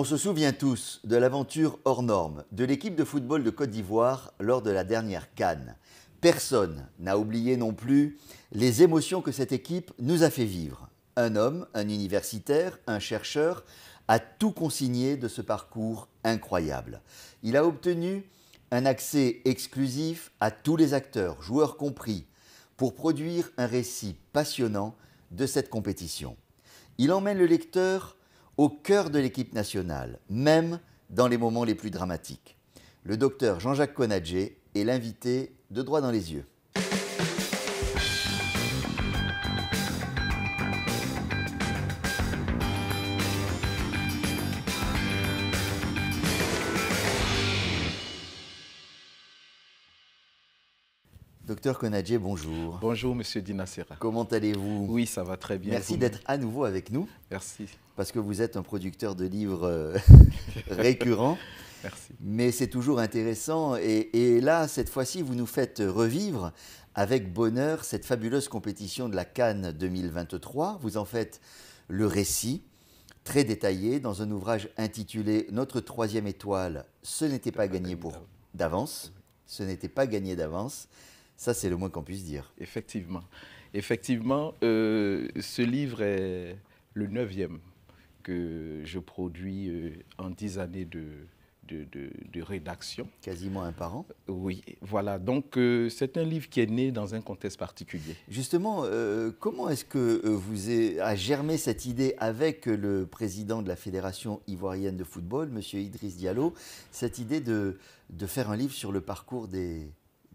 On se souvient tous de l'aventure hors norme de l'équipe de football de Côte d'Ivoire lors de la dernière Cannes. Personne n'a oublié non plus les émotions que cette équipe nous a fait vivre. Un homme, un universitaire, un chercheur a tout consigné de ce parcours incroyable. Il a obtenu un accès exclusif à tous les acteurs, joueurs compris, pour produire un récit passionnant de cette compétition. Il emmène le lecteur au cœur de l'équipe nationale, même dans les moments les plus dramatiques. Le docteur Jean-Jacques Conadjé est l'invité de droit dans les yeux. Docteur Konadjé, bonjour. Bonjour, monsieur Dinasera. Comment allez-vous Oui, ça va très bien. Merci d'être à nouveau avec nous. Merci. Parce que vous êtes un producteur de livres euh, récurrents. Merci. Mais c'est toujours intéressant. Et, là, cette fois-ci, vous nous faites revivre avec bonheur cette fabuleuse compétition de la Cannes 2023. Vous en faites le récit très détaillé dans un ouvrage intitulé Notre troisième étoile, ce n'était pas gagné d'avance. Ce n'était pas gagné d'avance. Ça, c'est le moins qu'on puisse dire. Effectivement. Effectivement, euh, ce livre est le neuvième que je produis euh, en dix années de, de, rédaction. Quasiment un par an. Oui, voilà. Donc, euh, c'est un livre qui est né dans un contexte particulier. Justement, comment est-ce que vous avez a germé cette idée avec le président de la Fédération ivoirienne de football, M. Idriss Diallo, cette idée de, de faire un livre sur le parcours des,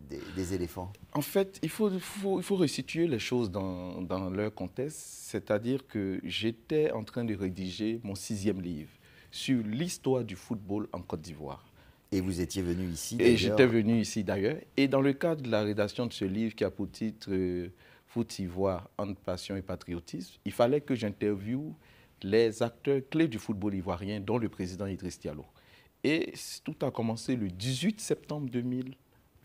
des, éléphants En fait, il faut, il faut resituer les choses dans, leur contexte, c'est-à-dire que j'étais en train de rédiger mon sixième livre sur l'histoire du football en Côte d'Ivoire. Et vous étiez venu ici Et j'étais venu ici d'ailleurs. Et dans le cadre de la rédaction de ce livre qui a pour titre euh, Foot Ivoire entre passion et patriotisme, il fallait que j'interviewe les acteurs clés du football ivoirien, dont le président Idriss Diallo. Et tout a commencé le 18 septembre 2000.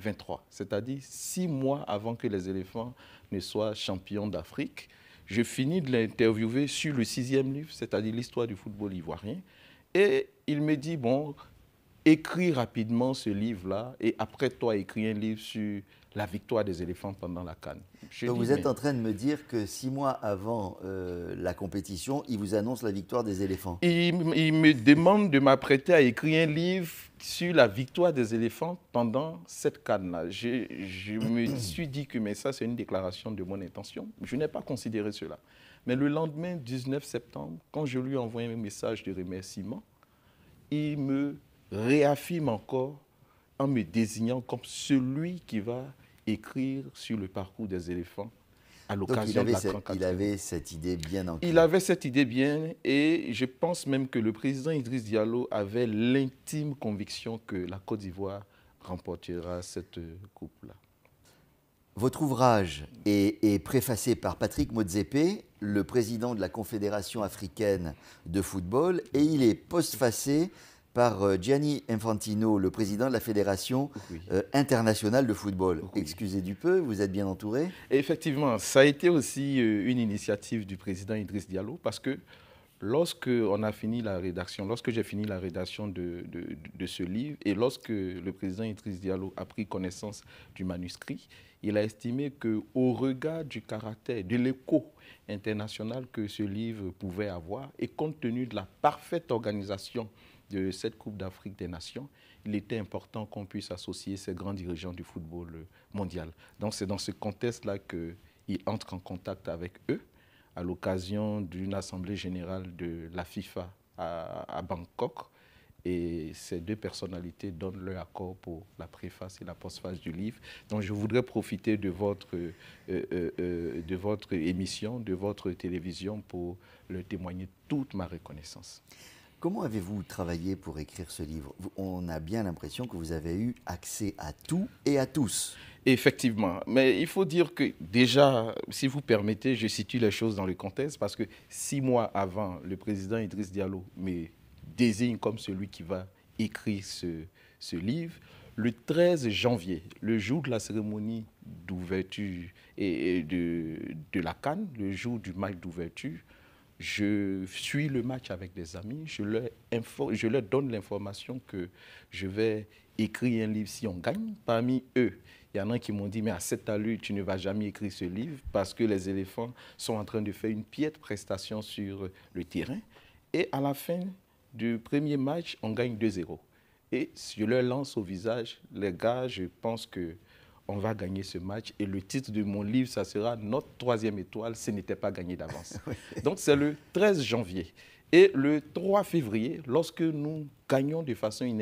23, c'est-à-dire six mois avant que les éléphants ne soient champions d'Afrique. Je finis de l'interviewer sur le sixième livre, c'est-à-dire l'histoire du football ivoirien. Et il me dit, bon, écris rapidement ce livre-là et après toi, écris un livre sur la victoire des éléphants pendant la canne. vous êtes en train de me dire que six mois avant euh, la compétition, il vous annonce la victoire des éléphants. Il, me demande de m'apprêter à écrire un livre sur la victoire des éléphants pendant cette canne-là. Je, me suis dit que mais ça, c'est une déclaration de mon intention. Je n'ai pas considéré cela. Mais le lendemain, 19 septembre, quand je lui ai envoyé un message de remerciement, il me réaffirme encore en me désignant comme celui qui va écrire sur le parcours des éléphants à l'occasion de la Il avait cette idée bien Il avait cette idée bien et je pense même que le président Idriss Diallo avait l'intime conviction que la Côte d'Ivoire remportera cette coupe-là. Votre ouvrage est, préfacé par Patrick Mozepe, le président de la Confédération africaine de football, et il est postfacé par euh, Gianni Infantino, le président de la Fédération oh euh, internationale de football. Oh Excusez du peu, vous êtes bien entouré Effectivement, ça a été aussi euh, une initiative du président Idriss Diallo parce que lorsque on a fini la rédaction, lorsque j'ai fini la rédaction de, ce livre et lorsque le président Idriss Diallo a pris connaissance du manuscrit, il a estimé que au regard du caractère, de l'écho international que ce livre pouvait avoir et compte tenu de la parfaite organisation de cette Coupe d'Afrique des Nations, il était important qu'on puisse associer ces grands dirigeants du football euh, mondial. Donc c'est dans ce contexte-là qu'il entre en contact avec eux à l'occasion d'une assemblée générale de la FIFA à, Bangkok. Et ces deux personnalités donnent leur accord pour la préface et la postface du livre. Donc je voudrais profiter de votre, euh, euh, de votre émission, de votre télévision pour leur témoigner toute ma reconnaissance. Comment avez-vous travaillé pour écrire ce livre On a bien l'impression que vous avez eu accès à tout et à tous. Effectivement, mais il faut dire que déjà, si vous permettez, je situe les choses dans le contexte parce que six mois avant, le président Idriss Diallo me désigne comme celui qui va écrire ce, livre. Le 13 janvier, le jour de la cérémonie d'ouverture et de, de la Cannes, le jour du match d'ouverture, je suis le match avec des amis, je leur, donne l'information que je vais écrire un livre si on gagne. Parmi eux, il y en a qui m'ont dit, mais à cette allure, tu ne vas jamais écrire ce livre parce que les éléphants sont en train de faire une piètre prestation sur le terrain. Et à la fin du premier match, on gagne 2-0. Et je leur lance au visage, les gars, je pense que on va gagner ce match. Et le titre de mon livre, ça sera Notre troisième étoile, ce n'était pas gagné d'avance. Donc c'est le 13 janvier. Et le 3 février, lorsque nous gagnons de façon in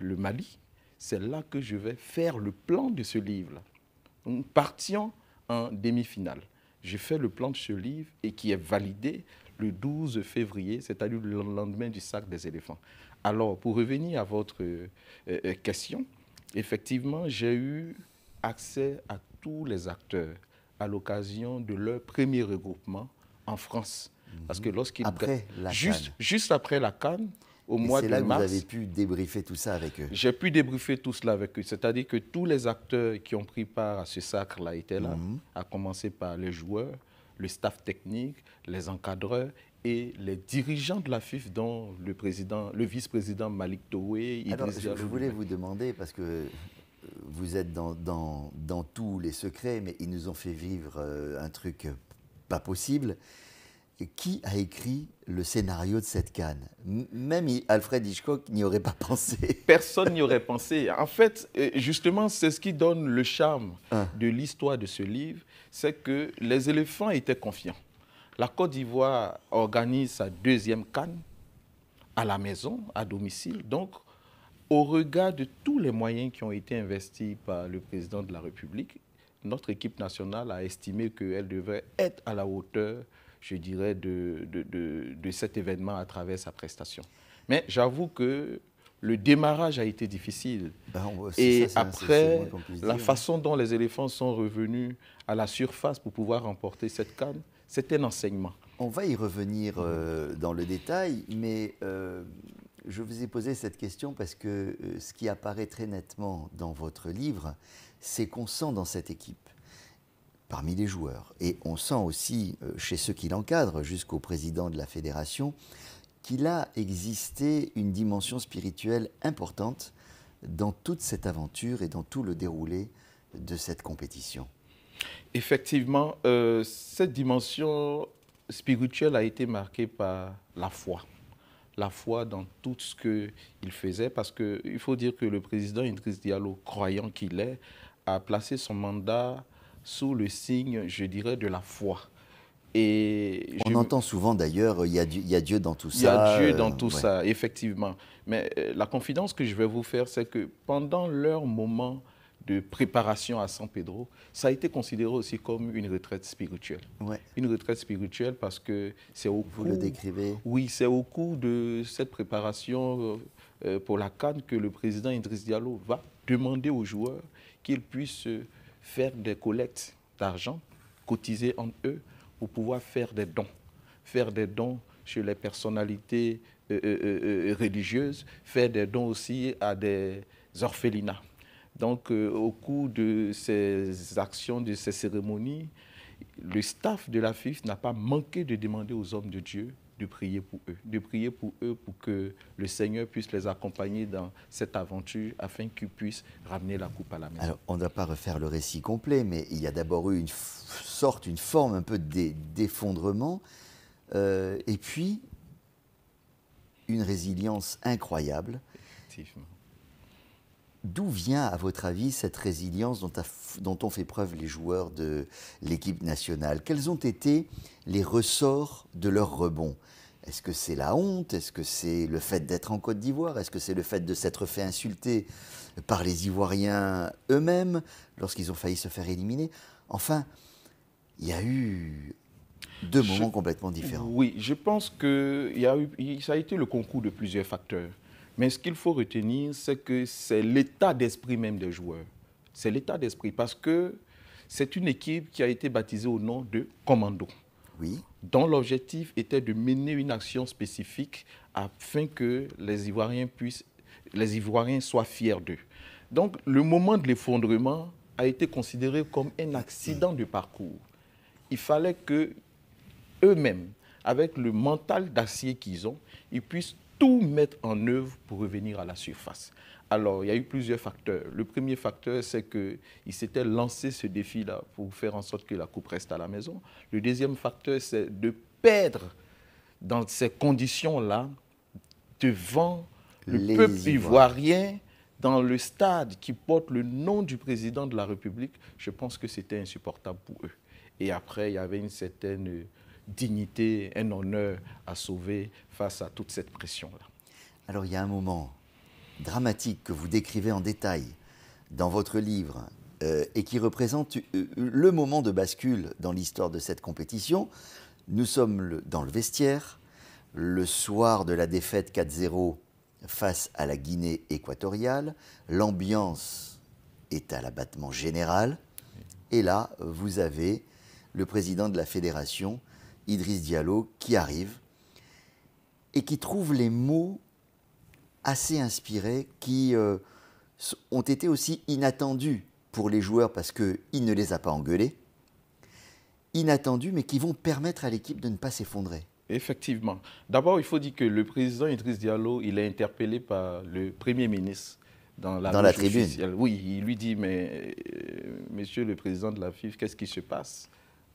le Mali, c'est là que je vais faire le plan de ce livre. Nous partions en demi-finale. J'ai fait le plan de ce livre et qui est validé le 12 février, c'est-à-dire le lendemain du sac des éléphants. Alors, pour revenir à votre euh, euh, question, Effectivement, j'ai eu accès à tous les acteurs à l'occasion de leur premier regroupement en France. Parce que mhm. lorsqu'ils... Après la juste, juste après la Cannes, au mois de mars, c'est là vous avez pu débriefer tout ça avec eux. J'ai pu débriefer tout cela avec eux. C'est-à-dire que tous les acteurs qui ont pris part à ce sacre-là étaient là, mhm. à commencer par les joueurs, le staff technique, les encadreurs et les dirigeants de la FIF, dont le, président, le vice-président Malik Toué. Alors, je, je, voulais vous demander, parce que vous êtes dans, dans, dans, tous les secrets, mais ils nous ont fait vivre euh, un truc pas possible. Qui a écrit le scénario de cette canne Même Alfred Hitchcock n'y aurait pas pensé. Personne n'y aurait pensé. En fait, euh, justement, c'est ce qui donne le charme ah. de l'histoire de ce livre, c'est que les éléphants étaient confiants. La Côte d'Ivoire organise sa deuxième canne à la maison, à domicile. Donc, au regard de tous les moyens qui ont été investis par le président de la République, notre équipe nationale a estimé qu'elle devait être à la hauteur, je dirais, de, de, cet événement à travers sa prestation. Mais j'avoue que le démarrage a été difficile. Ben, et après, la façon dont les éléphants sont revenus à la surface pour pouvoir remporter cette canne, c'était un enseignement. On va y revenir euh, dans le détail, mais euh, je vous ai posé cette question parce que euh, ce qui apparaît très nettement dans votre livre, c'est qu'on sent dans cette équipe, parmi les joueurs, et on sent aussi chez ceux qui l'encadrent, jusqu'au président de la fédération, qu'il a existé une dimension spirituelle importante dans toute cette aventure et dans tout le déroulé de cette compétition. Effectivement, euh, cette dimension spirituelle a été marquée par la foi. La foi dans tout ce qu'il faisait, parce qu'il faut dire que le président Idriss Diallo, croyant qu'il est, a placé son mandat sous le signe, je dirais, de la foi. Et On entend souvent d'ailleurs, il y, a Dieu dans tout ça. Il y a Dieu dans tout euh, ça, effectivement. Mais euh, la confidence que je vais vous faire, c'est que pendant leur moment de préparation à San Pedro, ça a été considéré aussi comme une retraite spirituelle. Une retraite spirituelle parce que c'est au Vous cours, le décrivez. Oui, c'est au cours de cette préparation euh, euh, pour la Cannes que le président Idriss Diallo va demander aux joueurs qu'ils puissent euh, faire des collectes d'argent, cotiser en eux pour pouvoir faire des dons. Faire des dons chez les personnalités religieuses, faire des dons aussi à des orphelinats. Donc, euh, au cours de ces actions, de ces cérémonies, le staff de la FIF n'a pas manqué de demander aux hommes de Dieu de prier pour eux, de prier pour eux pour que le Seigneur puisse les accompagner dans cette aventure afin qu'ils puissent ramener la coupe à la maison. Alors, on ne va pas refaire le récit complet, mais il y a d'abord eu une sorte, une forme un peu d'effondrement, euh, et puis une résilience incroyable. Effectivement. D'où vient, à votre avis, cette résilience dont, ont fait preuve les joueurs de l'équipe nationale Quels ont été les ressorts de leur rebond Est-ce que c'est la honte Est-ce que c'est le fait d'être en Côte d'Ivoire Est-ce que c'est le fait de s'être fait insulter par les Ivoiriens eux-mêmes lorsqu'ils ont failli se faire éliminer Enfin, il y a eu deux moments complètement différents. Oui, je pense que ça a été le concours de plusieurs facteurs. Mais ce qu'il faut retenir, c'est que c'est l'état d'esprit même des joueurs. C'est l'état d'esprit parce que c'est une équipe qui a été baptisée au nom de Commando. Oui. Dont l'objectif était de mener une action spécifique afin que les Ivoiriens puissent, les Ivoiriens soient fiers d'eux. Donc le moment de l'effondrement a été considéré comme un accident de parcours. Il fallait que eux-mêmes, avec le mental d'acier qu'ils ont, ils puissent tout mettre en œuvre pour revenir à la surface. Alors, il y a eu plusieurs facteurs. Le premier facteur, c'est qu'ils s'était lancé ce défi-là pour faire en sorte que la coupe reste à la maison. Le deuxième facteur, c'est de perdre dans ces conditions-là devant le peuple ivoirien dans le stade qui porte le nom du président de la République. Je pense que c'était insupportable pour eux. Et après, il y avait une certaine euh, dignité, un honneur à sauver face à toute cette pression-là. Alors il y a un moment dramatique que vous décrivez en détail dans votre livre euh, et qui représente euh, le moment de bascule dans l'histoire de cette compétition. Nous sommes dans le vestiaire, le soir de la défaite 4-0 face à la Guinée équatoriale, l'ambiance est à l'abattement général, et là, vous avez le président de la fédération Idriss Diallo, qui arrive et qui trouve les mots assez inspirés, qui euh, ont été aussi inattendus pour les joueurs parce qu'il ne les a pas engueulés, inattendus, mais qui vont permettre à l'équipe de ne pas s'effondrer. Effectivement. D'abord, il faut dire que le président Idriss Diallo, il est interpellé par le Premier ministre dans la, tribune. Oui, il lui dit, mais euh, monsieur le président de la FIF, qu'est-ce qui se passe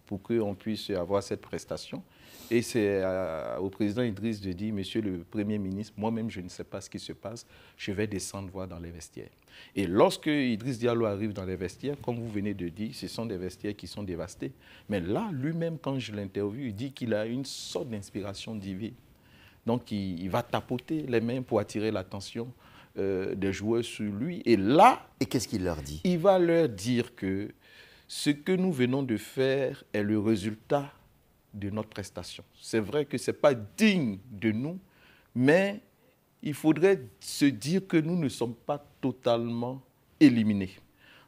pour qu'on puisse avoir cette prestation. Et c'est euh, au président Idriss de dire, Monsieur le Premier ministre, moi-même, je ne sais pas ce qui se passe, je vais descendre voir dans les vestiaires. Et lorsque Idriss Diallo arrive dans les vestiaires, comme vous venez de dire, ce sont des vestiaires qui sont dévastés. Mais là, lui-même, quand je l'interview, il dit qu'il a une sorte d'inspiration divine. Donc, il, va tapoter les mains pour attirer l'attention euh, des joueurs sur lui. Et là... Et qu'est-ce qu'il leur dit Il va leur dire que ce que nous venons de faire est le résultat de notre prestation. C'est vrai que ce n'est pas digne de nous, mais il faudrait se dire que nous ne sommes pas totalement éliminés.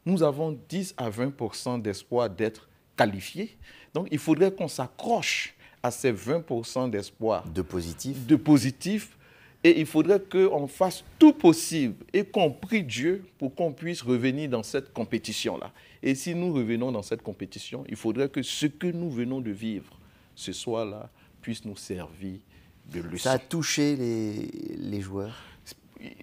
Nous avons 10 à 20 d'espoir d'être qualifiés. Donc il faudrait qu'on s'accroche à ces 20 d'espoir. De positif. De positif et il faudrait qu'on fasse tout possible, y compris Dieu, pour qu'on puisse revenir dans cette compétition-là. Et si nous revenons dans cette compétition, il faudrait que ce que nous venons de vivre ce soir-là puisse nous servir de leçon. Ça a touché les, joueurs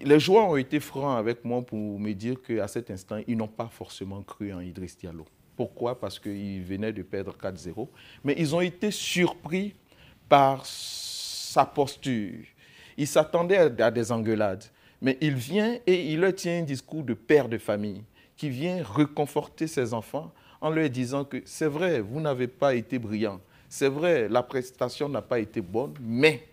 les joueurs ont été francs avec moi pour me dire qu'à cet instant, ils n'ont pas forcément cru en Idriss Diallo. Pourquoi Parce qu'ils venaient de perdre 4-0. Mais ils ont été surpris par sa posture, il s'attendait à des engueulades. Mais il vient et il leur tient un discours de père de famille qui vient réconforter ses enfants en leur disant que c'est vrai, vous n'avez pas été brillants. C'est vrai, la prestation n'a pas été bonne, mais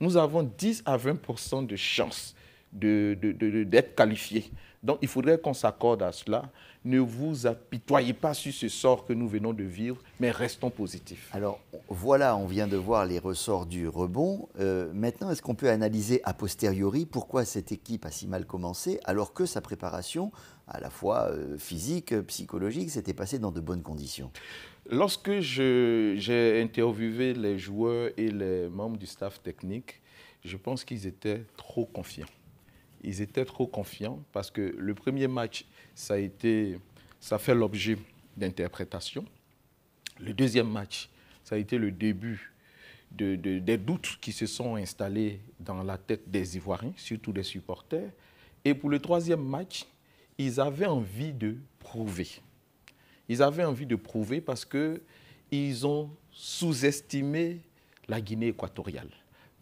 nous avons 10 à 20 de chances d'être de, qualifiés. Donc il faudrait qu'on s'accorde à cela ne vous apitoyez pas sur ce sort que nous venons de vivre, mais restons positifs. Alors voilà, on vient de voir les ressorts du rebond. Euh, maintenant, est-ce qu'on peut analyser a posteriori pourquoi cette équipe a si mal commencé alors que sa préparation, à la fois euh, physique, psychologique, s'était passée dans de bonnes conditions Lorsque j'ai interviewé les joueurs et les membres du staff technique, je pense qu'ils étaient trop confiants. Ils étaient trop confiants parce que le premier match, ça, a été, ça fait l'objet d'interprétations. Le deuxième match, ça a été le début des doutes qui se sont installés dans la tête des Ivoiriens, surtout des supporters. Et pour le troisième match, ils avaient envie de prouver. Ils avaient envie de prouver parce qu'ils ont sous-estimé la Guinée équatoriale.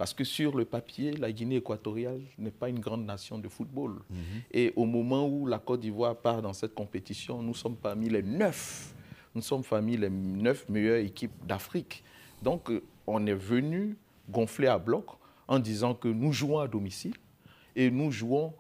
Parce que sur le papier, la Guinée équatoriale n'est pas une grande nation de football. Mhm. Et au moment où la Côte d'Ivoire part dans cette compétition, nous sommes parmi les neuf. Nous sommes parmi les neuf meilleures équipes d'Afrique. Donc, euh, on est venu gonfler à bloc en disant que nous jouons à domicile et nous jouons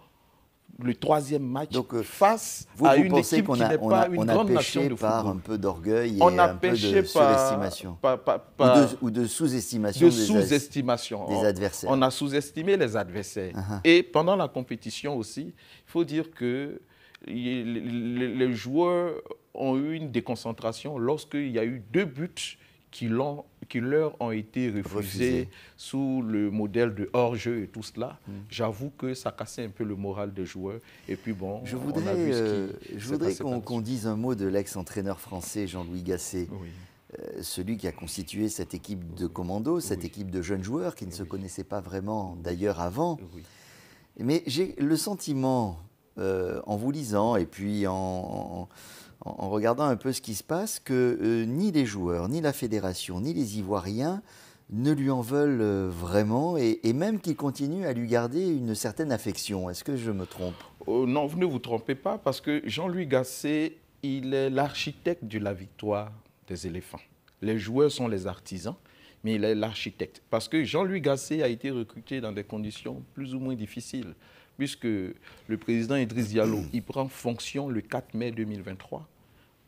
le troisième match euh, face à une équipe qui n'est pas une grande par un peu d'orgueil on a peu de par, ou de, sous-estimation de sous-estimation. des adversaires. On, a sous-estimé les adversaires. Uh-huh. Et pendant la compétition aussi, il faut dire que les, les joueurs ont eu une déconcentration lorsqu'il y a eu deux buts qui l'ont qui leur ont été refusés sous le modèle de hors-jeu et tout cela, mm. j'avoue que ça cassait un peu le moral des joueurs. Et puis bon, je voudrais, on a euh, Je voudrais qu'on dise un mot de l'ex-entraîneur français Jean-Louis Gasset. Euh, celui qui a constitué cette équipe de commandos, cette équipe de jeunes joueurs qui ne se connaissaient pas vraiment d'ailleurs avant. Mais j'ai le sentiment, euh, en vous lisant et puis en, regardant un peu ce qui se passe que euh, ni les joueurs, ni la fédération, ni les Ivoiriens ne lui en veulent euh, vraiment et, même qu'ils continuent à lui garder une certaine affection. Est-ce que je me trompe oh, Non, vous ne vous trompez pas parce que Jean-Louis Gasset, il est l'architecte de la victoire des éléphants. Les joueurs sont les artisans, mais il est l'architecte. Parce que Jean-Louis Gasset a été recruté dans des conditions plus ou moins difficiles puisque le président Idriss Diallo, il prend fonction le 4 mai 2023.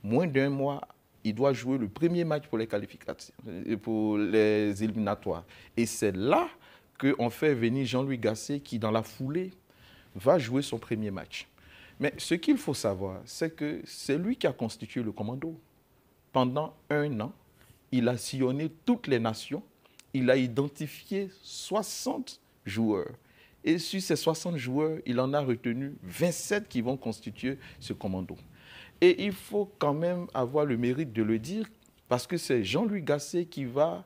Moins d'un mois, il doit jouer le premier match pour les qualifications, euh, pour les éliminatoires. Et c'est là qu'on fait venir Jean-Louis Gasset qui, dans la foulée, va jouer son premier match. Mais ce qu'il faut savoir, c'est que c'est lui qui a constitué le commando. Pendant un an, il a sillonné toutes les nations, il a identifié 60 joueurs et sur ces 60 joueurs, il en a retenu 27 qui vont constituer ce commando. Et il faut quand même avoir le mérite de le dire, parce que c'est Jean-Louis Gasset qui va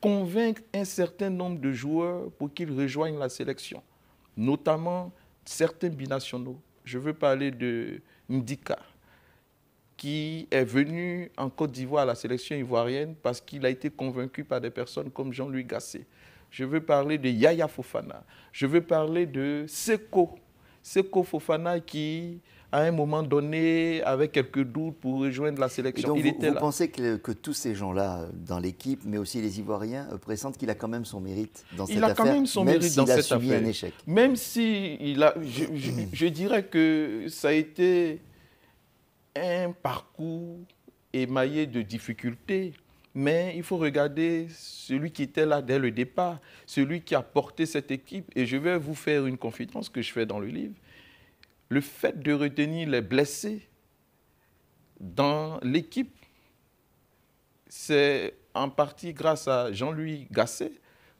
convaincre un certain nombre de joueurs pour qu'ils rejoignent la sélection, notamment certains binationaux. Je veux parler de Mdika, qui est venu en Côte d'Ivoire à la sélection ivoirienne parce qu'il a été convaincu par des personnes comme Jean-Louis Gasset je veux parler de Yaya Fofana, je veux parler de Seko. Seko Fofana qui, à un moment donné, avec quelques doutes pour rejoindre la sélection. il vous, pensez que, tous ces gens-là, dans l'équipe, mais aussi les Ivoiriens, euh, pressentent qu'il a quand même son mérite dans cette affaire Il a quand même son mérite dans cette subi un échec. Même si il a, je dirais que ça a été un parcours émaillé de difficultés, mais il faut regarder celui qui était là dès le départ, celui qui a porté cette équipe. Et je vais vous faire une confidence que je fais dans le livre. Le fait de retenir les blessés dans l'équipe, c'est en partie grâce à Jean-Louis Gasset,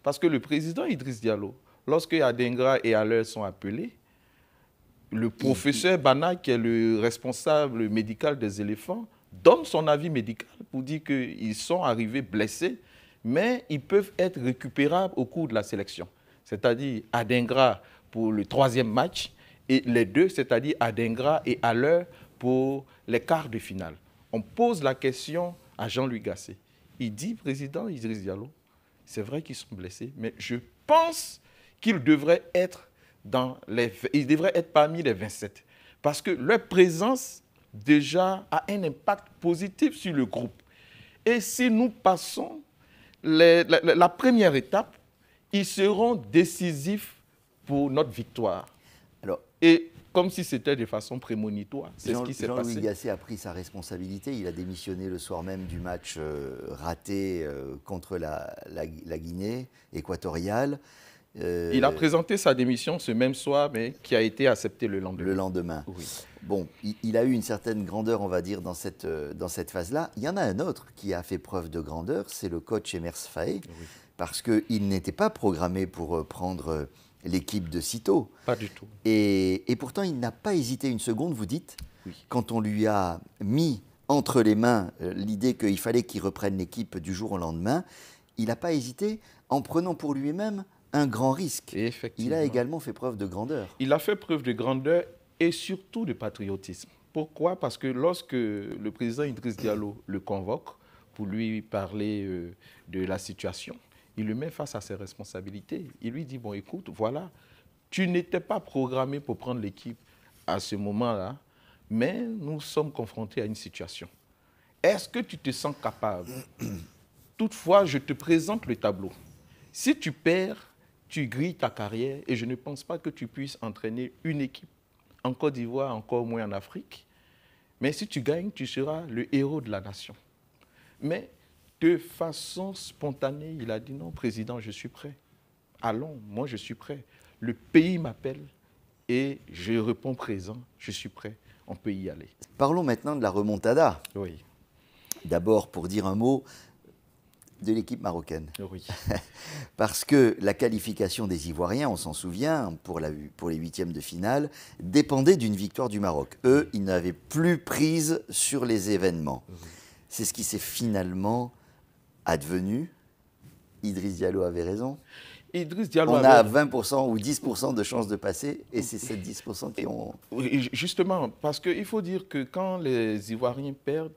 parce que le président Idriss Diallo, lorsque Adengra et Aller sont appelés, le professeur Bana, qui est le responsable médical des éléphants, donne son avis médical pour dire qu'ils sont arrivés blessés, mais ils peuvent être récupérables au cours de la sélection. C'est-à-dire Adingra pour le troisième match et les deux, c'est-à-dire Adingra et l'heure pour les quarts de finale. On pose la question à Jean-Louis Gasset. Il dit, président Idriss Diallo, c'est vrai qu'ils sont blessés, mais je pense qu'ils devraient être dans les, ils devraient être parmi les 27. Parce que leur présence déjà a un impact positif sur le groupe. Et si nous passons la, première étape, ils seront décisifs pour notre victoire. Alors, Et comme si c'était de façon prémonitoire. C'est ce qui s'est passé. Jean-Louis a pris sa responsabilité. Il a démissionné le soir même du match euh, raté euh, contre la, Guinée équatoriale. Euh, il a présenté sa démission ce même soir, mais qui a été acceptée le lendemain. Le lendemain. Oui bon, il, a eu une certaine grandeur, on va dire, dans cette, euh, dans cette phase-là. Il y en a un autre qui a fait preuve de grandeur, c'est le coach Emers Faye, parce qu'il n'était pas programmé pour euh, prendre euh, l'équipe de sitôt. Pas du tout. Et, pourtant, il n'a pas hésité une seconde, vous dites, quand on lui a mis entre les mains l'idée qu'il fallait qu'il reprenne l'équipe du jour au lendemain, il n'a pas hésité en prenant pour lui-même un grand risque. Il a également fait preuve de grandeur. Il a fait preuve de grandeur et surtout de patriotisme. Pourquoi Parce que lorsque le président Idriss Diallo le convoque pour lui parler euh, de la situation, il le met face à ses responsabilités. Il lui dit, bon, écoute, voilà, tu n'étais pas programmé pour prendre l'équipe à ce moment-là, mais nous sommes confrontés à une situation. Est-ce que tu te sens capable Toutefois, je te présente le tableau. Si tu perds, tu grilles ta carrière et je ne pense pas que tu puisses entraîner une équipe en Côte d'Ivoire, encore moins en Afrique. Mais si tu gagnes, tu seras le héros de la nation. Mais de façon spontanée, il a dit non, président, je suis prêt. Allons, moi je suis prêt. Le pays m'appelle et je réponds présent, je suis prêt, on peut y aller. Parlons maintenant de la remontada. Oui. D'abord, pour dire un mot, de l'équipe marocaine. Oh oui. Parce que la qualification des Ivoiriens, on s'en souvient, pour, la, pour les huitièmes de finale, dépendait d'une victoire du Maroc. Eux, ils n'avaient plus prise sur les événements. Oh c'est ce qui s'est finalement advenu. Idriss Diallo avait raison. Idriss Diallo on a 20% ou 10% de chances de passer et c'est ces 10% qui ont... Justement, parce qu'il faut dire que quand les Ivoiriens perdent,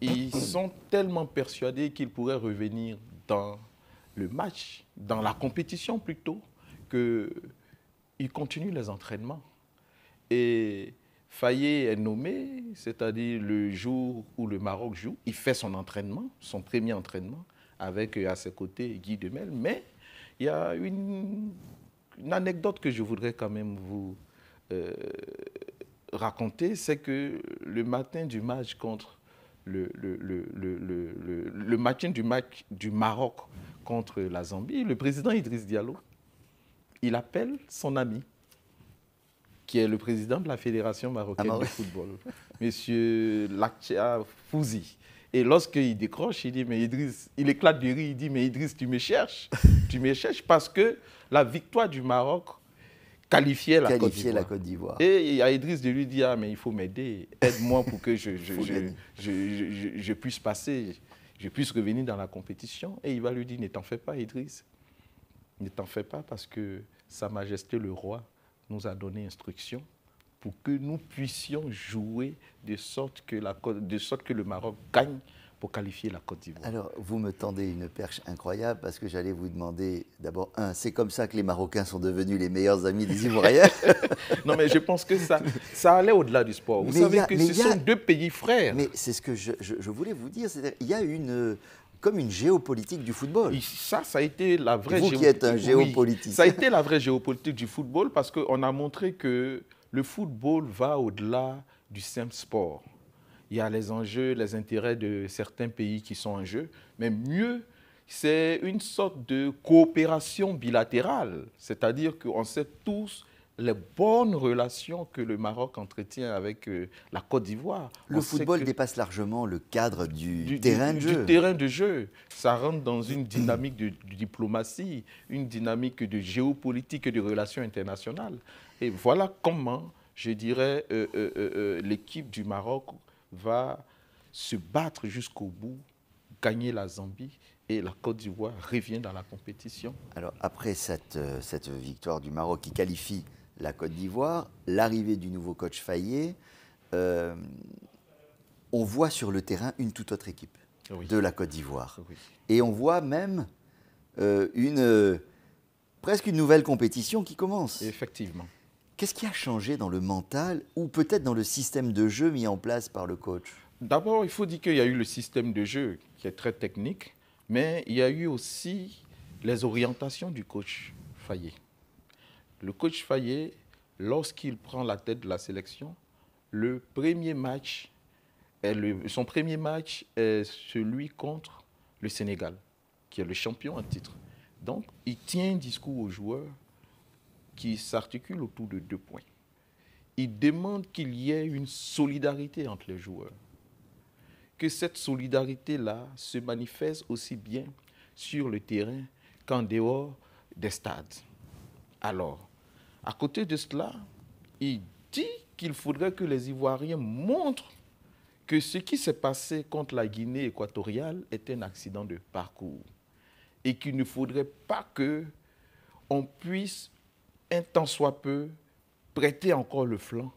ils sont tellement persuadés qu'ils pourraient revenir dans le match, dans la compétition plutôt, qu'ils continuent les entraînements. Et Fayet est nommé, c'est-à-dire le jour où le Maroc joue, il fait son entraînement, son premier entraînement, avec euh, à ses côtés Guy Demel. Mais il y a une, anecdote que je voudrais quand même vous euh, raconter, c'est que le matin du match contre le, le, du match du Maroc contre la Zambie, le président Idriss Diallo, il appelle son ami, qui est le président de la Fédération marocaine ah, de bah football, M. Lakcha Fouzi. Et lorsqu'il décroche, il dit, mais Idriss, il éclate du rire, il dit, mais Idriss, tu me cherches, tu me cherches parce que la victoire du Maroc qualifier la Côte d'Ivoire. Et à y Idriss de lui dire, ah, mais il faut m'aider, aide-moi pour que je, je, puisse passer, je puisse revenir dans la compétition. Et il va lui dire, ne t'en fais pas Idriss, ne t'en fais pas parce que Sa Majesté le Roi nous a donné instruction pour que nous puissions jouer de sorte que, la, de sorte que le Maroc gagne pour qualifier la Côte d'Ivoire Alors, vous me tendez une perche incroyable parce que j'allais vous demander, d'abord, un, c'est comme ça que les Marocains sont devenus les meilleurs amis des Ivoiriens Non, mais je pense que ça, ça allait au-delà du sport. Vous savez que ce sont deux pays frères. Mais c'est ce que je, voulais vous dire, c'est-à-dire il y a une, comme une géopolitique du football. ça, ça a été la vraie ça a été la vraie géopolitique du football parce qu'on a montré que le football va au-delà du simple sport il y a les enjeux, les intérêts de certains pays qui sont en jeu, mais mieux, c'est une sorte de coopération bilatérale, c'est-à-dire qu'on sait tous les bonnes relations que le Maroc entretient avec euh, la Côte d'Ivoire. Le football dépasse largement le cadre du, terrain de jeu. Ça rentre dans une dynamique de, diplomatie, une dynamique de géopolitique et de relations internationales. Et voilà comment, je dirais, euh, euh, l'équipe du Maroc va se battre jusqu'au bout, gagner la Zambie et la Côte d'Ivoire revient dans la compétition. Alors après cette, euh, victoire du Maroc qui qualifie la Côte d'Ivoire, l'arrivée du nouveau coach Fayet, euh, on voit sur le terrain une toute autre équipe de la Côte d'Ivoire. Et on voit même euh, une, presque une nouvelle compétition qui commence. Effectivement. Qu'est-ce qui a changé dans le mental ou peut-être dans le système de jeu mis en place par le coach D'abord, il faut dire qu'il y a eu le système de jeu qui est très technique, mais il y a eu aussi les orientations du coach Fayet. Le coach Fayet, lorsqu'il prend la tête de la sélection, le premier match son premier match est celui contre le Sénégal, qui est le champion à titre. Donc, il tient un discours aux joueurs qui s'articule autour de deux points. Il demande qu'il y ait une solidarité entre les joueurs, que cette solidarité-là se manifeste aussi bien sur le terrain qu'en dehors des stades. Alors, à côté de cela, il dit qu'il faudrait que les Ivoiriens montrent que ce qui s'est passé contre la Guinée équatoriale est un accident de parcours et qu'il ne faudrait pas que on puisse un temps soit peu, prêter encore le flanc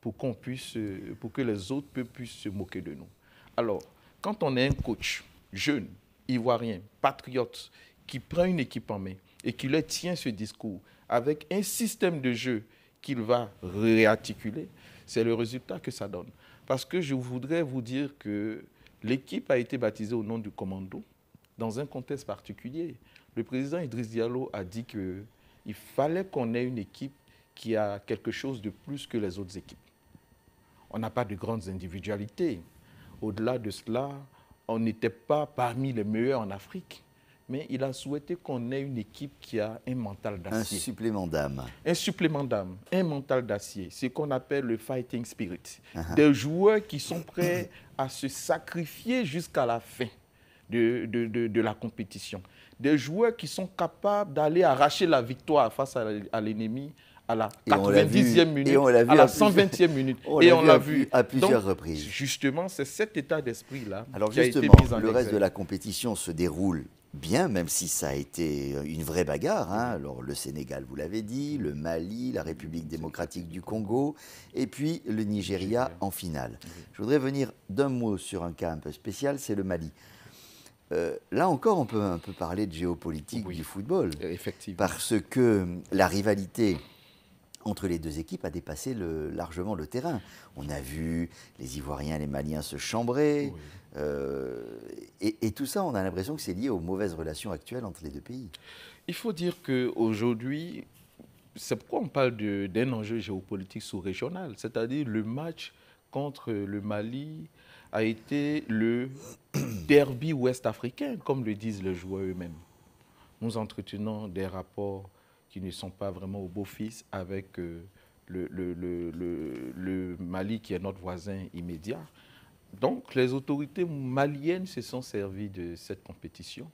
pour, qu'on puisse, euh, pour que les autres puissent se moquer de nous. Alors, quand on est un coach jeune, ivoirien, patriote, qui prend une équipe en main et qui leur tient ce discours avec un système de jeu qu'il va réarticuler, c'est le résultat que ça donne. Parce que je voudrais vous dire que l'équipe a été baptisée au nom du commando dans un contexte particulier. Le président Idriss Diallo a dit que il fallait qu'on ait une équipe qui a quelque chose de plus que les autres équipes. On n'a pas de grandes individualités. Au-delà de cela, on n'était pas parmi les meilleurs en Afrique. Mais il a souhaité qu'on ait une équipe qui a un mental d'acier. Un supplément d'âme. Un supplément d'âme, un mental d'acier. ce qu'on appelle le fighting spirit. Ah ah. Des joueurs qui sont prêts à se sacrifier jusqu'à la fin de, de, de la compétition des joueurs qui sont capables d'aller arracher la victoire face à l'ennemi à la 90e minute, à la 120e minute. et on l'a vu, à plusieurs reprises. Justement, c'est cet état d'esprit-là. Alors, qui justement, a été mis en le reste de la compétition se déroule bien, même si ça a été une vraie bagarre. Hein. Alors, le Sénégal, vous l'avez dit, le Mali, la République démocratique du Congo, et puis le Nigeria en finale. Je voudrais venir d'un mot sur un cas un peu spécial, c'est le Mali. Euh, là encore, on peut un peu parler de géopolitique du football. Effectivement. Parce que la rivalité entre les deux équipes a dépassé largement le terrain. On a vu les Ivoiriens et les Maliens se chambrer. Euh, et, et, tout ça, on a l'impression que c'est lié aux mauvaises relations actuelles entre les deux pays. Il faut dire qu'aujourd'hui, c'est pourquoi on parle d'un enjeu géopolitique sous-régional, c'est-à-dire le match contre le Mali, a été le derby ouest-africain, comme le disent les joueurs eux-mêmes. Nous entretenons des rapports qui ne sont pas vraiment au beau-fils avec euh, le, Mali qui est notre voisin immédiat. Donc les autorités maliennes se sont servies de cette compétition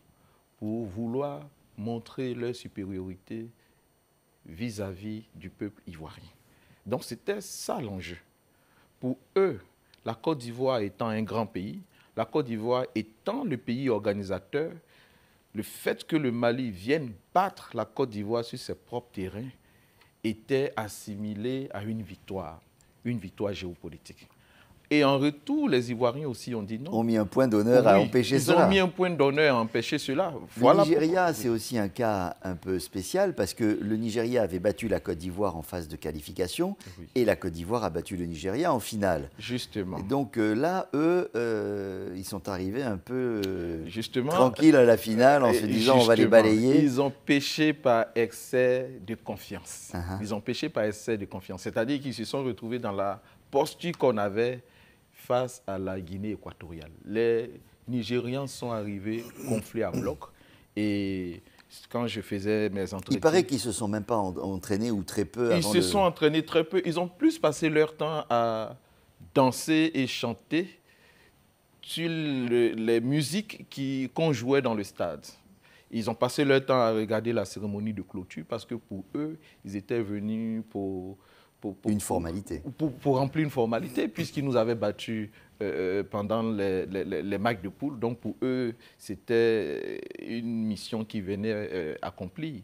pour vouloir montrer leur supériorité vis à -vis du peuple ivoirien. Donc c'était ça l'enjeu. Pour eux, la Côte d'Ivoire étant un grand pays, la Côte d'Ivoire étant le pays organisateur, le fait que le Mali vienne battre la Côte d'Ivoire sur ses propres terrains était assimilé à une victoire, une victoire géopolitique. Et en retour, les Ivoiriens aussi ont dit non. Ont mis un point d'honneur à empêcher cela. Ils ont mis un point d'honneur à empêcher cela. Voilà le Nigeria, c'est aussi un cas un peu spécial parce que le Nigeria avait battu la Côte d'Ivoire en phase de qualification et la Côte d'Ivoire a battu le Nigeria en finale. Justement. Et donc euh, là, eux, euh, ils sont arrivés un peu euh, Justement, tranquilles à la finale en se disant on va les balayer. Ils ont pêché par excès de confiance. Uh-huh. Ils ont pêché par excès de confiance. C'est-à-dire qu'ils se sont retrouvés dans la posture qu'on avait face à la Guinée équatoriale. Les Nigérians sont arrivés gonflés à bloc et quand je faisais mes entretiens... Il paraît qu'ils ne se sont même pas entraînés ou très peu Ils se sont entraînés très peu. Ils ont plus passé leur temps à danser et chanter sur les musiques qu'on jouait dans le stade. Ils ont passé leur temps à regarder la cérémonie de clôture parce que pour eux, ils étaient venus pour pour, une formalité. Pour, remplir une formalité, puisqu'ils nous avaient battus euh, euh, pendant les, les, matchs de poule. Donc pour eux, c'était une mission qui venait euh, accomplie.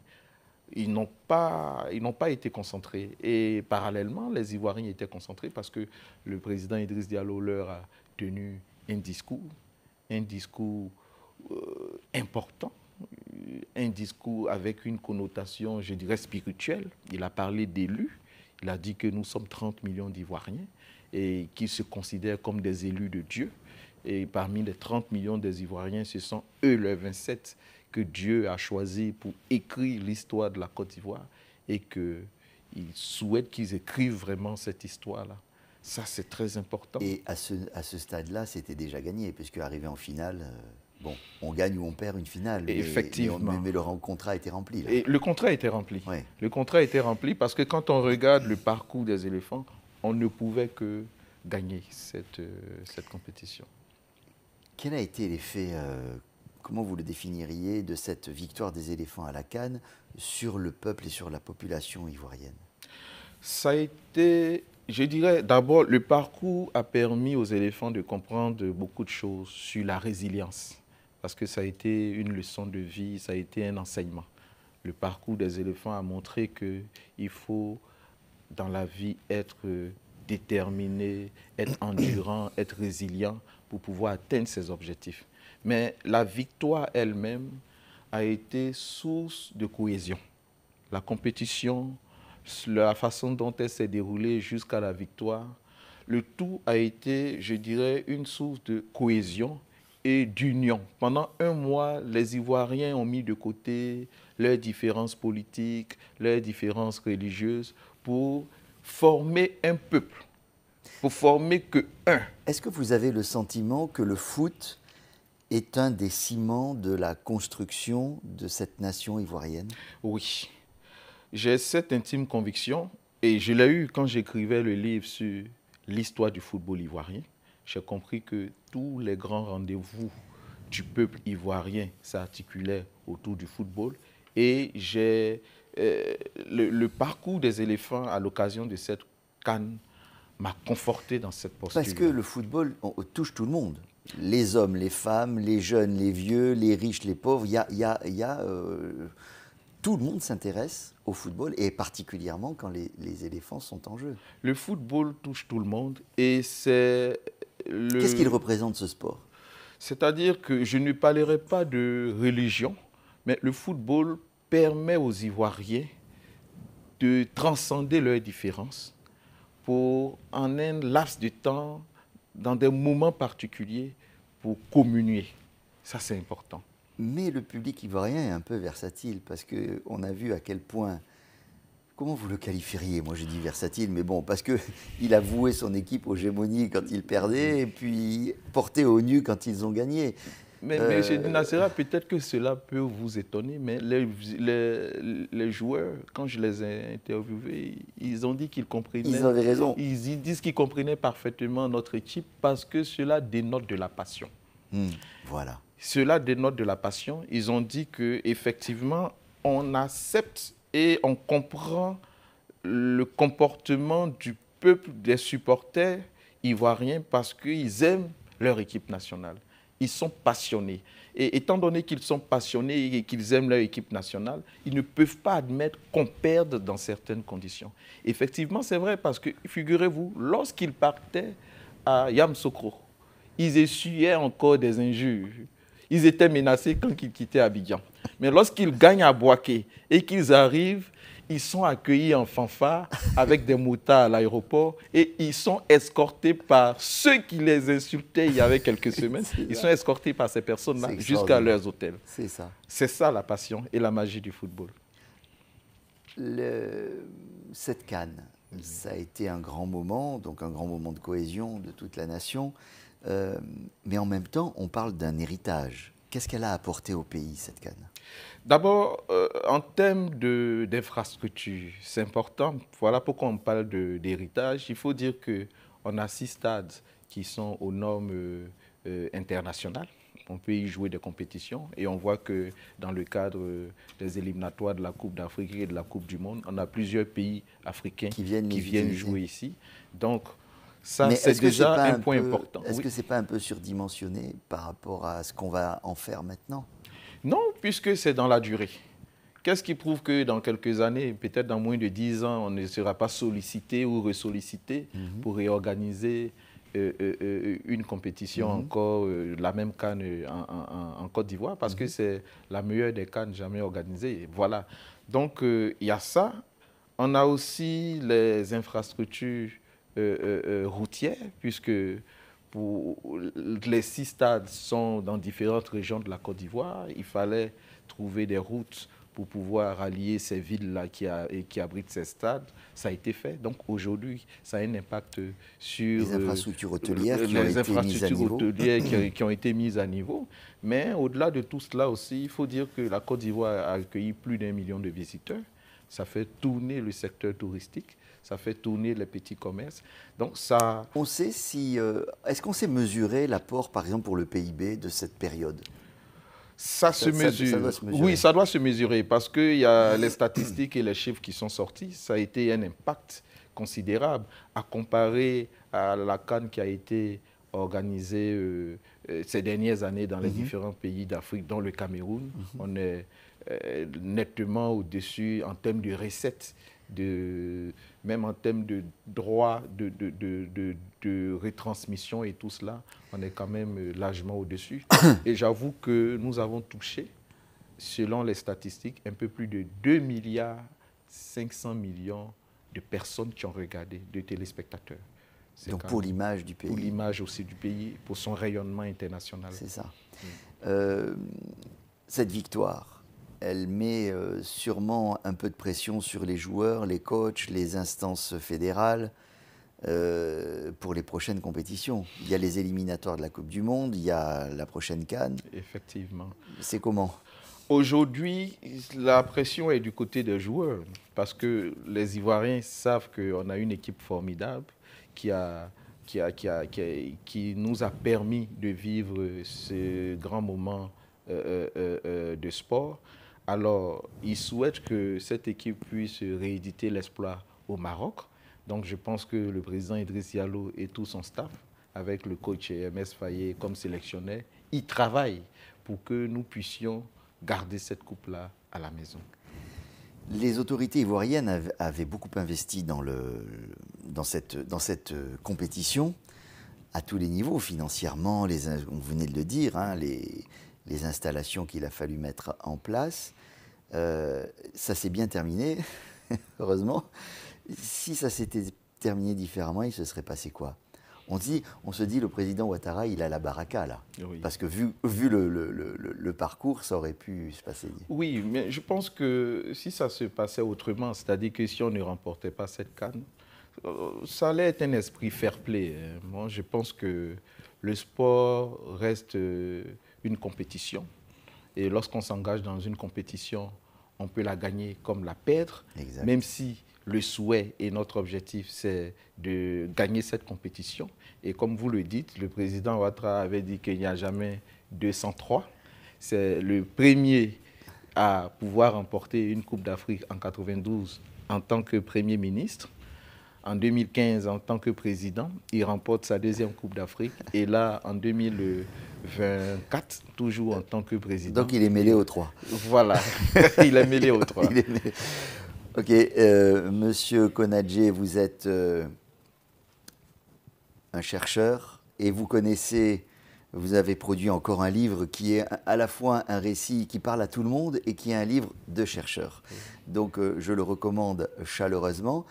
Ils n'ont pas, ils n'ont pas été concentrés. Et parallèlement, les Ivoiriens étaient concentrés parce que le président Idriss Diallo leur a tenu un discours, un discours important un discours avec une connotation, je dirais, spirituelle. Il a parlé d'élus il a dit que nous sommes 30 millions d'Ivoiriens et qui se considèrent comme des élus de Dieu. Et parmi les 30 millions des Ivoiriens, ce sont eux, les 27, que Dieu a choisis pour écrire l'histoire de la Côte d'Ivoire et qu'il souhaite qu'ils écrivent vraiment cette histoire-là. Ça, c'est très important. Et à ce, à ce stade-là, c'était déjà gagné, puisque arrivé en finale, euh, on gagne ou on perd une finale. effectivement. Mais, le contrat était rempli. Et le contrat était rempli. Le contrat était rempli parce que quand on regarde le parcours des éléphants, on ne pouvait que gagner cette, euh, cette compétition. Quel a été l'effet, euh, comment vous le définiriez, de cette victoire des éléphants à la canne sur le peuple et sur la population ivoirienne Ça a été, je dirais, d'abord, le parcours a permis aux éléphants de comprendre beaucoup de choses sur la résilience parce que ça a été une leçon de vie, ça a été un enseignement. Le parcours des éléphants a montré qu'il faut, dans la vie, être déterminé, être endurant, être résilient pour pouvoir atteindre ses objectifs. Mais la victoire elle-même a été source de cohésion. La compétition, la façon dont elle s'est déroulée jusqu'à la victoire, le tout a été, je dirais, une source de cohésion et d'union. Pendant un mois, les Ivoiriens ont mis de côté leurs différences politiques, leurs différences religieuses pour former un peuple, pour former que un. Est-ce que vous avez le sentiment que le foot est un des ciments de la construction de cette nation ivoirienne Oui. J'ai cette intime conviction, et je l'ai eue quand j'écrivais le livre sur l'histoire du football ivoirien, j'ai compris que tous les grands rendez-vous du peuple ivoirien s'articulaient autour du football. Et j'ai euh, le, parcours des éléphants à l'occasion de cette canne m'a conforté dans cette posture. Parce que le football touche tout le monde les hommes, les femmes, les jeunes, les vieux, les riches, les pauvres. Il y a, euh, tout le monde s'intéresse au football et particulièrement quand les, les, éléphants sont en jeu. Le football touche tout le monde et c'est Qu'est-ce qu'il représente ce sport C'est-à-dire que je ne parlerai pas de religion, mais le football permet aux Ivoiriens de transcender leurs différences pour, en un laps de temps, dans des moments particuliers, pour communier. Ça, c'est important. Mais le public ivoirien est un peu versatile parce qu'on a vu à quel point Comment vous le qualifieriez Moi, j'ai dit versatile, mais bon, parce que il a voué son équipe aux gémonies quand il perdait, et puis porté au nu quand ils ont gagné. Mais, M. Euh, Nassera, peut-être que cela peut vous étonner, mais les, les, joueurs, quand je les ai interviewés, ils ont dit qu'ils comprenaient. Ils avaient raison. Ils, disent qu'ils comprenaient parfaitement notre équipe parce que cela dénote de la passion. Hmm, voilà. Cela dénote de la passion. Ils ont dit que effectivement, on accepte et on comprend le comportement du peuple des supporters ivoiriens parce qu'ils aiment leur équipe nationale. Ils sont passionnés. Et étant donné qu'ils sont passionnés et qu'ils aiment leur équipe nationale, ils ne peuvent pas admettre qu'on perde dans certaines conditions. Effectivement, c'est vrai parce que, figurez-vous, lorsqu'ils partaient à Yamsokro, ils essuyaient encore des injures ils étaient menacés quand ils quittaient Abidjan. Mais lorsqu'ils gagnent à Boaké et qu'ils arrivent, ils sont accueillis en fanfare avec des moutards à l'aéroport et ils sont escortés par ceux qui les insultaient il y avait quelques semaines. Ils sont escortés par ces personnes-là jusqu'à leurs hôtels. C'est ça. C'est ça la passion et la magie du football. Cette canne, ça a été un grand moment, donc un grand moment de cohésion de toute la nation. Euh, mais en même temps, on parle d'un héritage. Qu'est-ce qu'elle a apporté au pays, cette canne D'abord, euh, en termes d'infrastructure, c'est important. Voilà pourquoi on parle d'héritage. Il faut dire qu'on a six stades qui sont aux normes euh, internationales. On peut y jouer des compétitions et on voit que dans le cadre des éliminatoires de la Coupe d'Afrique et de la Coupe du Monde, on a plusieurs pays africains qui viennent, qui viennent jouer ici. Donc, ça, c'est déjà un, point important. Est-ce que ce n'est pas un peu surdimensionné par rapport à ce qu'on va en faire maintenant Non, puisque c'est dans la durée. Qu'est-ce qui prouve que dans quelques années, peut-être dans moins de 10 ans, on ne sera pas sollicité ou ressollicité mhm. pour réorganiser euh, euh, euh, une compétition mhm. encore, la même canne en, Côte d'Ivoire, parce que mhm. c'est la meilleure des cannes jamais organisée. Voilà. Donc, il y a ça. On a aussi les infrastructures euh, euh, euh, routière puisque pour, les six stades sont dans différentes régions de la Côte d'Ivoire. Il fallait trouver des routes pour pouvoir rallier ces villes-là qui, qui abritent ces stades. Ça a été fait. Donc aujourd'hui, ça a un impact sur... Les infrastructures hôtelières, qui, ont été mises à niveau. Mais au-delà de tout cela aussi, il faut dire que la Côte d'Ivoire a accueilli plus d'un million de visiteurs. Ça fait tourner le secteur touristique ça fait tourner les petits commerces. Donc ça. On sait si. Euh, est-ce qu'on sait mesurer l'apport, par exemple, pour le PIB de cette période ça, se mesure. Oui, ça doit se mesurer parce qu'il y a les statistiques et les chiffres qui sont sortis. Ça a été un impact considérable à comparer à la canne qui a été organisée euh, euh, ces dernières années dans les mhm. différents pays d'Afrique, dont le Cameroun. Mhm. On est nettement au-dessus en termes de recettes de, même en termes de droits de, de, de, retransmission et tout cela, on est quand même euh, largement au-dessus. Et j'avoue que nous avons touché, selon les statistiques, un peu plus de 2 milliards 500 millions de personnes qui ont regardé, de téléspectateurs. Donc pour l'image du pays. Pour l'image aussi du pays, pour son rayonnement international. C'est ça. Mm. Euh, cette victoire, elle met euh, sûrement un peu de pression sur les joueurs, les coachs, les instances fédérales euh, pour les prochaines compétitions. Il y a les éliminatoires de la Coupe du Monde, il y a la prochaine Cannes. Effectivement. C'est comment Aujourd'hui, la pression est du côté des joueurs parce que les Ivoiriens savent qu'on a une équipe formidable qui nous a permis de vivre ce grand moment euh, de sport. Alors, il souhaite que cette équipe puisse rééditer l'espoir au Maroc. Donc, je pense que le président Idriss Diallo et tout son staff, avec le coach MS Fayet comme sélectionneur, ils travaillent pour que nous puissions garder cette coupe-là à la maison. Les autorités ivoiriennes avaient beaucoup investi dans, cette, euh, compétition à tous les niveaux, financièrement, on venait de le dire, hein, les, installations qu'il a fallu mettre en place. Euh, ça s'est bien terminé, heureusement. Si ça s'était terminé différemment, il se serait passé quoi on, dit, on se dit, le président Ouattara, il a la baraka là. Parce que vu, le, parcours, ça aurait pu se passer. Oui, mais je pense que si ça se passait autrement, c'est-à-dire que si on ne remportait pas cette canne, euh, ça allait être un esprit fair-play. Hein. Moi, je pense que le sport reste euh, une compétition. Et lorsqu'on s'engage dans une compétition, on peut la gagner comme la perdre, même si le souhait et notre objectif, c'est de gagner cette compétition. Et comme vous le dites, le président Ouattara avait dit qu'il n'y a jamais 203. C'est le premier à pouvoir remporter une Coupe d'Afrique en 92 en tant que Premier ministre. En 2015, en tant que président, il remporte sa deuxième Coupe d'Afrique. Et là, en 2024, toujours en tant que président. Donc il est mêlé aux trois. Voilà, il est mêlé aux trois. Ok, euh, monsieur Konadje, vous êtes euh, un chercheur et vous connaissez vous avez produit encore un livre qui est à la fois un récit qui parle à tout le monde et qui est un livre de chercheurs. Donc euh, je le recommande chaleureusement.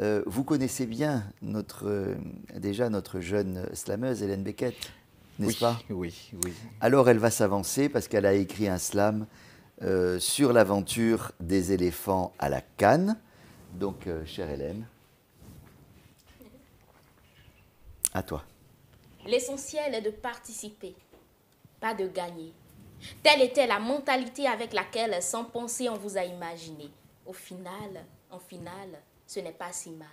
Euh, vous connaissez bien notre, euh, déjà notre jeune slameuse Hélène Beckett, n'est-ce pas Oui, oui. Alors elle va s'avancer parce qu'elle a écrit un slam euh, sur l'aventure des éléphants à la canne. Donc, chère Hélène, à toi. L'essentiel est de participer, pas de gagner. Telle était la mentalité avec laquelle, sans penser, on vous a imaginé. Au final, en finale, ce n'est pas si mal.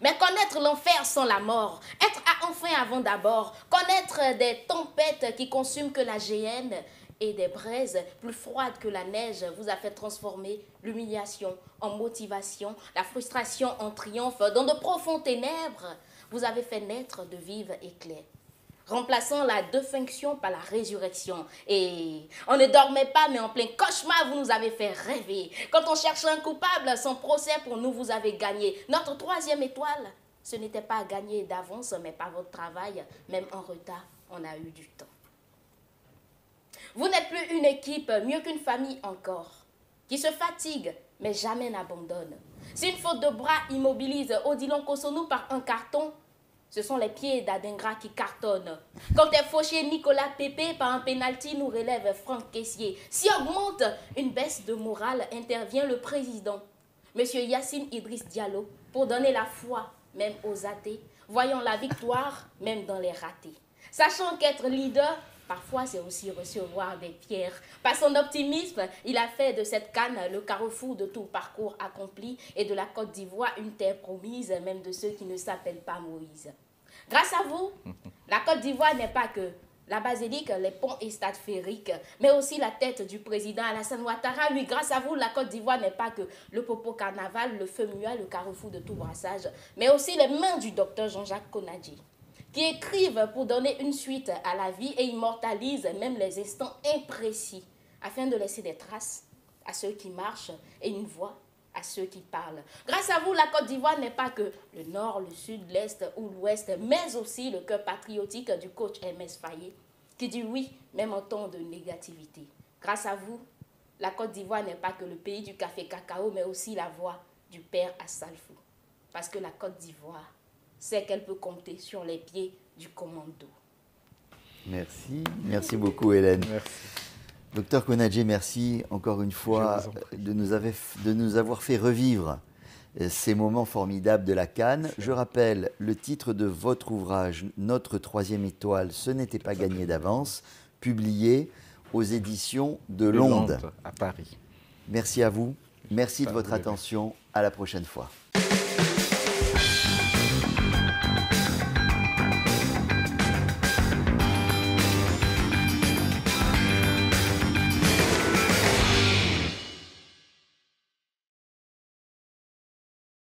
Mais connaître l'enfer sans la mort, être à enfin avant d'abord, connaître des tempêtes qui consument que la géhenne et des braises plus froides que la neige vous a fait transformer l'humiliation en motivation, la frustration en triomphe, dans de profondes ténèbres, vous avez fait naître de vives éclairs remplaçant la défunction par la résurrection. Et on ne dormait pas, mais en plein cauchemar, vous nous avez fait rêver. Quand on cherche un coupable, son procès pour nous, vous avez gagné. Notre troisième étoile, ce n'était pas gagné d'avance, mais par votre travail, même en retard, on a eu du temps. Vous n'êtes plus une équipe, mieux qu'une famille encore, qui se fatigue, mais jamais n'abandonne. Si une faute de bras immobilise Odilon Kosonou par un carton, ce sont les pieds d'Adingra qui cartonnent. Quand est fauché Nicolas Pépé par un pénalty nous relève Franck Caissier. Si augmente une baisse de morale, intervient le président, Monsieur Yassine Idriss Diallo, pour donner la foi même aux athées, voyant la victoire même dans les ratés. Sachant qu'être leader, Parfois, c'est aussi recevoir des pierres. Par son optimisme, il a fait de cette canne le carrefour de tout parcours accompli et de la Côte d'Ivoire une terre promise, même de ceux qui ne s'appellent pas Moïse. Grâce à vous, la Côte d'Ivoire n'est pas que la basilique, les ponts et stades fériques, mais aussi la tête du président Alassane Ouattara. Lui, grâce à vous, la Côte d'Ivoire n'est pas que le popo carnaval, le feu muet, le carrefour de tout brassage, mais aussi les mains du docteur Jean-Jacques Konadji qui écrivent pour donner une suite à la vie et immortalisent même les instants imprécis afin de laisser des traces à ceux qui marchent et une voix à ceux qui parlent. Grâce à vous, la Côte d'Ivoire n'est pas que le nord, le sud, l'est ou l'ouest, mais aussi le cœur patriotique du coach MS Fayet qui dit oui même en temps de négativité. Grâce à vous, la Côte d'Ivoire n'est pas que le pays du café cacao, mais aussi la voix du père Assalfou. Parce que la Côte d'Ivoire c'est qu'elle peut compter sur les pieds du commando. Merci, merci beaucoup Hélène. Merci. Docteur Konadji, merci encore une fois de nous, avoir, fait revivre euh, ces moments formidables de la Cannes. Je rappelle le titre de votre ouvrage, Notre troisième étoile, ce n'était pas gagné d'avance, publié aux éditions de, Londres. à Paris. Merci à vous, merci de votre attention, à la prochaine fois.